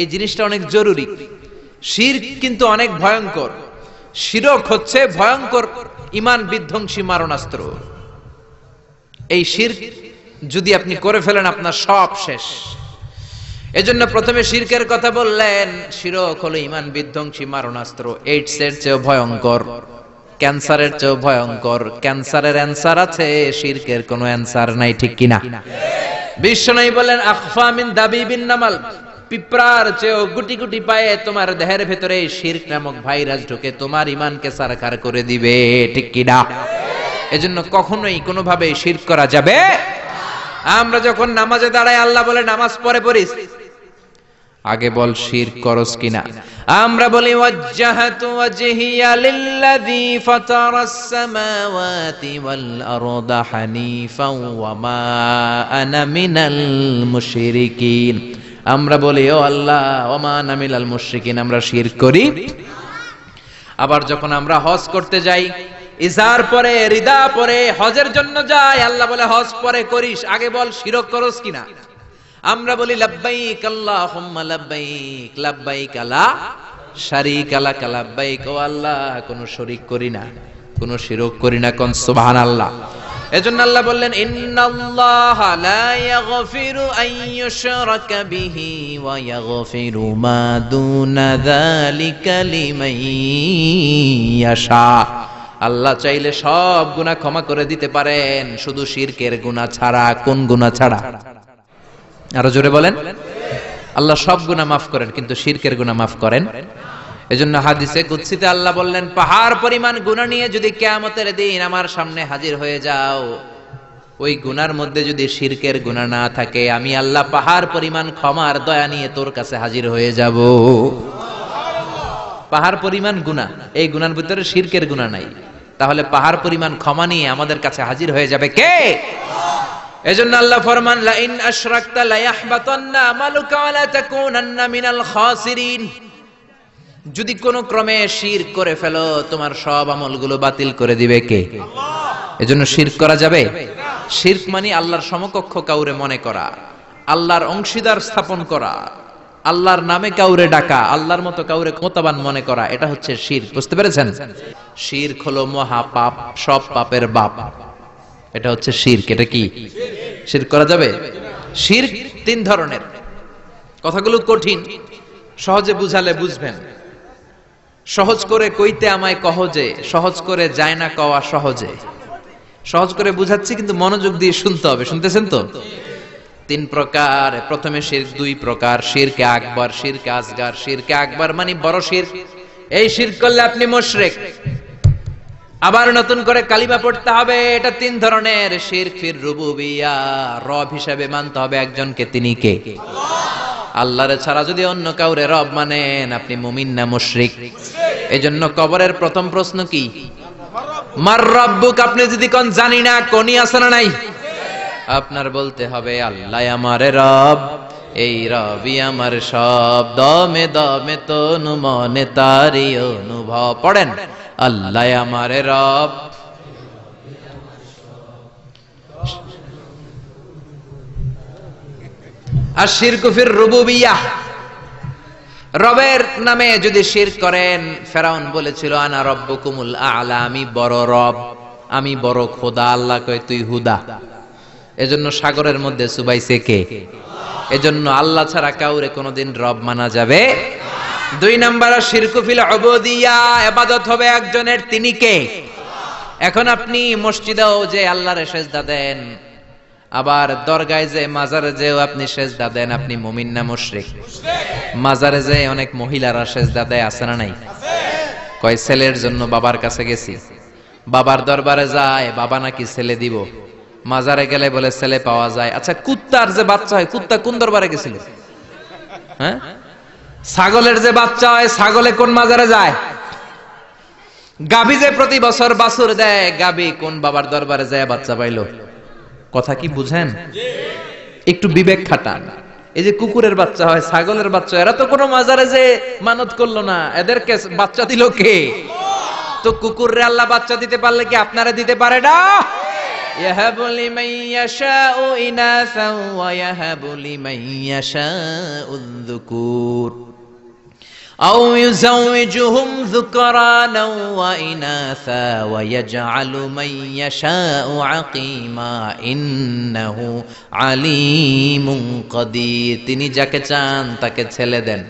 এই জিনিসটা অনেক জরুরি শির কিন্তু অনেক ভয়ঙ্কর শিরক হচ্ছে ভয়ঙ্কর ইমান বিধ্বংসী মারণাস্ত্র এই শির যদি আপনি করে ফেলেন আপনার সব শেষ এজন্য প্রথমে শিরকের কথা বললেন শিরক হলো ইমান বিধ্বংসী মারণাস্ত্র এইডস এর চেয়ে ভয়ঙ্কর ক্যান্সারের চেয়ে ভয়ঙ্কর ক্যান্সারের অ্যান্সার আছে শিরকের কোনো অ্যান্সার নাই ঠিক কিনা বিশ্ব নাই বলেন আখফা মিন দাবি বিন নামাল পিঁপড়ার চেয়েও গুটি গুটি পায়ে তোমার দেহের ভেতরে শির্ক নামক ভাইরাস ঢুকে তোমার ইমানকে সারকার করে দিবে ঠিক কিনা এজন্য কখনোই কোনোভাবে শির্ক করা যাবে আমরা যখন নামাজে দাঁড়াই আল্লাহ বলে নামাজ পরে পড়িস আগে বল শির করস কিনা আমরা বলি ওয়াজ্জাহাতু ওয়াজহিয়া লিল্লাযী ফাতারাস সামাওয়াতি ওয়াল আরদা হানিফাও ওয়া মা আনা মিনাল মুশরিকিন আমরা বলি ও আল্লাহ ওমা নামিল আল মুশ্রিকিন আমরা শির করি আবার যখন আমরা হজ করতে যাই ইজার পরে রিদা পরে হজের জন্য যাই আল্লাহ বলে হজ পরে করিস আগে বল শিরক করস কিনা আমরা বলি লাব্বাইক আল্লাহুম্মা লাব্বাইক লাব্বাইক কালা শারিক আলা লাব্বাইক ও আল্লাহ কোন শরিক করি না কোন শিরক করি না কোন সুবহানাল্লাহ এজন্য আল্লাহ বললেন ইন্নাল্লাহ লা ইয়াগফিরু আইয়ুশরাকা বিহি ওয়া ইয়াগফিরু মা দুনা যালিকা লিমান ইয়াশা আল্লাহ চাইলে সব গুনাহ ক্ষমা করে দিতে পারেন শুধু শিরকের গুনাহ ছাড়া কোন গুনাহ ছাড়া আরো জোরে বলেন আল্লাহ সব গুনাহ মাফ করেন কিন্তু শিরকের গুনাহ মাফ করেন এজন্য হাদিসে কুৎসিতে আল্লাহ বললেন পাহাড় পরিমাণ গুণা নিয়ে যদি কেয়ামতের দিন আমার সামনে হাজির হয়ে যাও ওই গুনার মধ্যে যদি শিরকের গুণা না থাকে আমি আল্লাহ পাহাড় পরিমাণ ক্ষমার দয়া নিয়ে তোর কাছে হাজির হয়ে যাব পাহাড় পরিমাণ গুণা এই গুনার ভিতরে শিরকের গুণা নাই তাহলে পাহাড় পরিমাণ ক্ষমা নিয়ে আমাদের কাছে হাজির হয়ে যাবে কে এজন্য আল্লাহ ফরমান লাইন আশরাকতা লা ইয়াহবাতান্না তাকুনান্না মিনাল খাসিরিন যদি কোন ক্রমে শির করে ফেলো তোমার সব আমলগুলো বাতিল করে দিবে কে এজন্য শির করা যাবে শির মানে আল্লাহর সমকক্ষ কাউরে মনে করা আল্লাহর অংশীদার স্থাপন করা আল্লাহর নামে কাউরে ডাকা আল্লাহর মতো কাউরে ক্ষমতাবান মনে করা এটা হচ্ছে শির বুঝতে পেরেছেন শির হলো মহা পাপ সব পাপের বাপ এটা হচ্ছে শির এটা কি শির করা যাবে শির তিন ধরনের কথাগুলো কঠিন সহজে বুঝালে বুঝবেন সহজ করে কইতে আমায় কহ যে সহজ করে যায় না কওয়া সহজে সহজ করে বুঝাচ্ছি কিন্তু মনোযোগ দিয়ে শুনতে হবে শুনতেছেন তো তিন প্রকার প্রথমে শির দুই প্রকার শিরকে আকবর শিরকে আসগার শিরকে আকবর মানে বড় শির এই শির করলে আপনি মোশরেক আবার নতুন করে কালিমা পড়তে হবে এটা তিন ধরনের শির ফির রুবুবিয়া রব হিসাবে মানতে হবে একজনকে তিনি কে আল্লাহরে ছাড়া যদি অন্য কাউরে রব মানেন আপনি মুমিন না মুশ্রিক এই জন্য কবরের প্রথম প্রশ্ন কি মার রব্বুক আপনি যদি কোন জানি না কোনি আসে না নাই আপনার বলতে হবে আল্লাহ আমার রব এই রবি আমার সব দমে দমে তনু মনে তারি অনুভব পড়েন আল্লাহ আমার রব আর শিরকুফির রুবুবিয়া রবের নামে যদি শির করেন ফেরাউন বলেছিল আনা রব্ব কুমুল আলা আমি বড় রব আমি বড় খোদা আল্লাহ কয় তুই হুদা এজন্য সাগরের মধ্যে সুবাইছে কে এজন্য আল্লাহ ছাড়া কাউরে কোনোদিন রব মানা যাবে দুই নম্বর শিরকুফিল অবদিয়া এবাদত হবে একজনের তিনি কে এখন আপনি মসজিদেও যে আল্লাহরে সেজদা দেন আবার দরগায় যে মাজারে যেও আপনি সেজদা দেন আপনি মমিন না মুশরিক মাজারে যে অনেক মহিলারা দা দেয় আছে না নাই কয় ছেলের জন্য বাবার কাছে গেছি বাবার দরবারে যায় বাবা নাকি ছেলে দিব মাজারে গেলে বলে ছেলে পাওয়া যায় আচ্ছা কুত্তার যে বাচ্চা হয় কুত্তা কোন দরবারে গেছিল হ্যাঁ ছাগলের যে বাচ্চা হয় ছাগলে কোন মাজারে যায় গাবি যে প্রতি বছর বাছুর দেয় গাবি কোন বাবার দরবারে যায় বাচ্চা পাইল কথা কি বুঝেন একটু বিবেক খাটান এই যে কুকুরের বাচ্চা হয় ছাগলের বাচ্চা এরা তো কোনো মাজারে যে মানত করলো না এদেরকে বাচ্চা দিল কে তো কুকুর রে আল্লাহ বাচ্চা দিতে পারলে কি আপনারা দিতে পারে না يهب لمن أو يزوجهم ذكرانا وإناثا ويجعل من يشاء عقيما إنه عليم قدير তিনি যাকে চান তাকে ছেলে দেন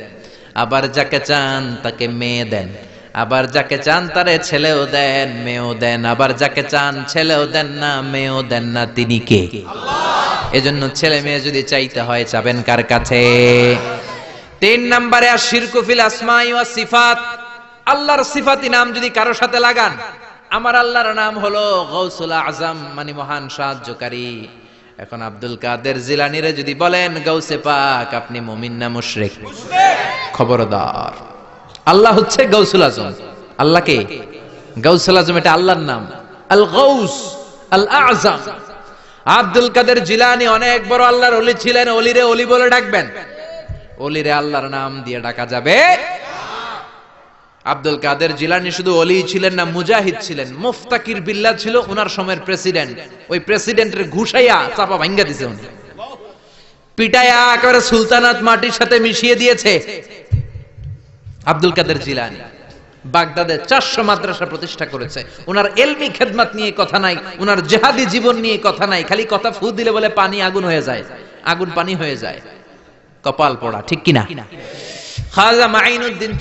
আবার যাকে চান তাকে মেয়ে দেন আবার যাকে চান তারে ছেলেও দেন মেয়েও দেন আবার যাকে চান ছেলেও দেন না মেয়েও দেন না তিনি কে এজন্য ছেলে মেয়ে যদি চাইতে হয় চাবেন কার কাছে তিন নম্বরে আর শিরকুফিল আসমাই ও সিফাত আল্লাহর সিফাতি নাম যদি কারো সাথে লাগান আমার আল্লাহর নাম হলো গৌসুল আজম মানে মহান সাহায্যকারী এখন আব্দুল কাদের জিলানিরে যদি বলেন গৌসে পাক আপনি মমিন না মুশরিক খবরদার আল্লাহ হচ্ছে গৌসুল আজম আল্লাহকে গৌসুল আজম এটা আল্লাহর নাম আল গৌস আল আজম আব্দুল কাদের জিলানি অনেক বড় আল্লাহর অলি ছিলেন অলিরে অলি বলে ডাকবেন অলিরে আল্লাহর নাম দিয়ে ডাকা যাবে আব্দুল কাদের জিলানি শুধু অলি ছিলেন না মুজাহিদ ছিলেন মুফতাকির বিল্লা ছিল ওনার সময়ের প্রেসিডেন্ট ওই প্রেসিডেন্টের ঘুষাইয়া চাপা ভাঙ্গা দিছে উনি পিটায়া একেবারে সুলতানাত মাটির সাথে মিশিয়ে দিয়েছে আব্দুল কাদের জিলানি বাগদাদে চারশো মাদ্রাসা প্রতিষ্ঠা করেছে ওনার এলমি খেদমাত নিয়ে কথা নাই ওনার জেহাদি জীবন নিয়ে কথা নাই খালি কথা ফু দিলে বলে পানি আগুন হয়ে যায় আগুন পানি হয়ে যায় কপাল পড়া ঠিক কিনা খাজা মাইনুদ্দিন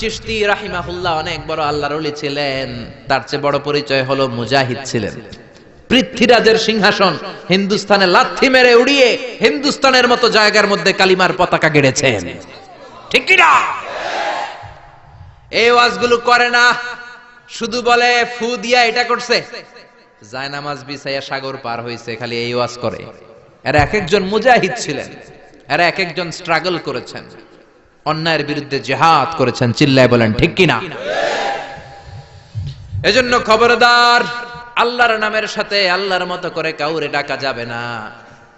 রাহিমাহুল্লাহ অনেক বড় আল্লাহর ওলি ছিলেন তার চেয়ে বড় পরিচয় হলো মুজাহিদ ছিলেন পৃথ্বীরাজের সিংহাসন হিন্দুস্তানে লাথি মেরে উড়িয়ে হিন্দুস্তানের মতো জায়গার মধ্যে কালিমার পতাকা গেড়েছেন ঠিক কিনা এই ওয়াজগুলো করে না শুধু বলে ফু দিয়া এটা করছে জায়নামাজ বিছাইয়া সাগর পার হয়েছে খালি এই ওয়াজ করে আর এক একজন মুজাহিদ ছিলেন এরা এক একজন স্ট্রাগল করেছেন অন্যায়ের বিরুদ্ধে জেহাদ করেছেন চিল্লায় বলেন ঠিক কিনা এজন্য খবরদার আল্লাহর নামের সাথে আল্লাহর মতো করে কাউরে ডাকা যাবে না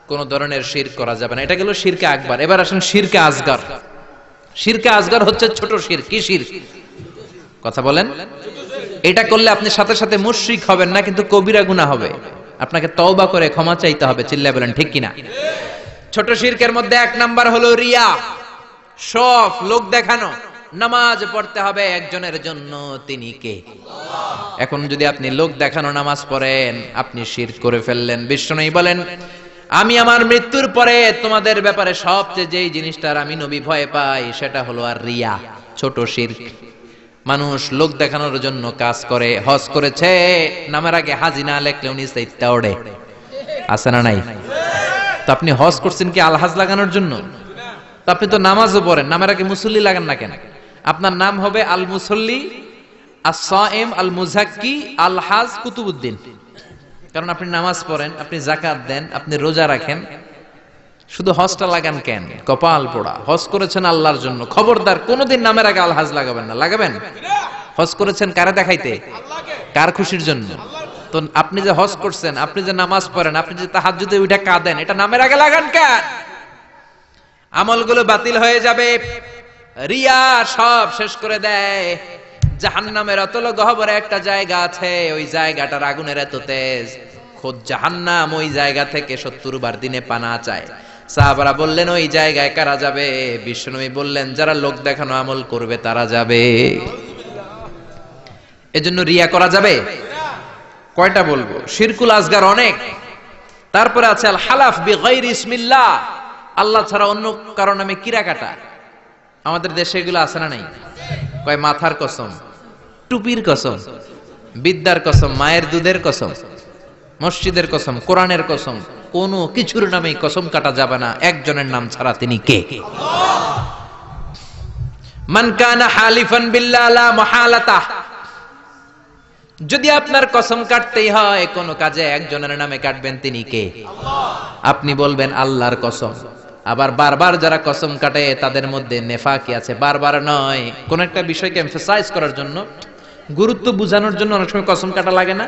কোন ধরনের শির করা যাবে না এটা গেল শিরকে আকবার এবার আসেন শিরকে আজগর শিরকে আজগর হচ্ছে ছোট শির কি শির কথা বলেন এটা করলে আপনি সাথে সাথে মুশরিক হবেন না কিন্তু কবিরা গুনাহ হবে আপনাকে তওবা করে ক্ষমা চাইতে হবে চিল্লা বলেন ঠিক কিনা ছোট শিরকের মধ্যে এক নাম্বার হলো রিয়া সব লোক দেখানো নামাজ পড়তে হবে একজনের জন্য তিনি কে এখন যদি আপনি লোক দেখানো নামাজ পড়েন আপনি শির করে ফেললেন বিশ্ব নই বলেন আমি আমার মৃত্যুর পরে তোমাদের ব্যাপারে সবচেয়ে যেই জিনিসটার আমি নবী ভয় পাই সেটা হলো আর রিয়া ছোট শির মানুষ লোক দেখানোর জন্য কাজ করে হজ করেছে নামের আগে হাজিনা লেখলে উনি সেই আছে না নাই তো আপনি হজ করছেন কি আলহাজ লাগানোর জন্য তো আপনি তো নামাজও পড়েন নামের আগে মুসল্লি লাগান না কেন আপনার নাম হবে আল মুসল্লি আসাম আল মুজাক্কি আল হাজ কুতুবুদ্দিন কারণ আপনি নামাজ পড়েন আপনি জাকাত দেন আপনি রোজা রাখেন শুধু হজটা লাগান কেন কপাল পোড়া হজ করেছেন আল্লাহর জন্য খবরদার কোনোদিন নামের আগে আলহাজ লাগাবেন না লাগাবেন হজ করেছেন কারা দেখাইতে কার খুশির জন্য তো আপনি যে হজ করছেন আপনি যে নামাজ পড়েন আপনি যে যদি ওইটা কাঁদেন এটা নামের আগে লাগান কার আমলগুলো বাতিল হয়ে যাবে রিয়া সব শেষ করে দেয় জাহান নামের অতল গহবরে একটা জায়গা আছে ওই জায়গাটার আগুনের এত তেজ খোদ জাহান্নাম ওই জায়গা থেকে সত্তর বার দিনে পানা চায় সাহাবারা বললেন ওই জায়গায় কারা যাবে বিশ্বনবী বললেন যারা লোক দেখানো আমল করবে তারা যাবে এজন্য রিয়া করা যাবে কয়টা বলবো শিরকুল আজগার অনেক তারপরে আছে আল হালাফ বি গৈর ইসমিল্লাহ আল্লাহ ছাড়া অন্য কারো নামে কিরা কাটা আমাদের দেশে এগুলো আছে না নাই কয় মাথার কসম টুপির কসম বিদ্যার কসম মায়ের দুধের কসম মসজিদের কসম কোরআনের কসম কোন কিছুর নামে কসম কাটা যাবে না একজনের নাম ছাড়া তিনি কে মান কানা হালিফান বিল্লাহ লা মুহালাতা যদি আপনার কসম কাটতেই হয় কোন কাজে একজনের নামে কাটবেন তিনি কে আপনি বলবেন আল্লাহর কসম আবার বারবার যারা কসম কাটে তাদের মধ্যে নেফাকি আছে বারবার নয় কোন একটা বিষয়কে এমফেসাইজ করার জন্য গুরুত্ব বোঝানোর জন্য অনেক সময় কসম কাটা লাগে না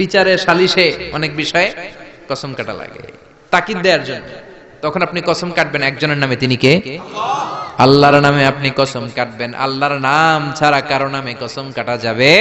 বিচারে সালিশে অনেক বিষয়ে কসম কাটা লাগে তাকিদ দেওয়ার জন্য তখন আপনি কসম কাটবেন একজনের নামে তিনি কে আল্লাহর নামে আপনি কসম কাটবেন আল্লাহর নাম ছাড়া কারো নামে কসম কাটা যাবে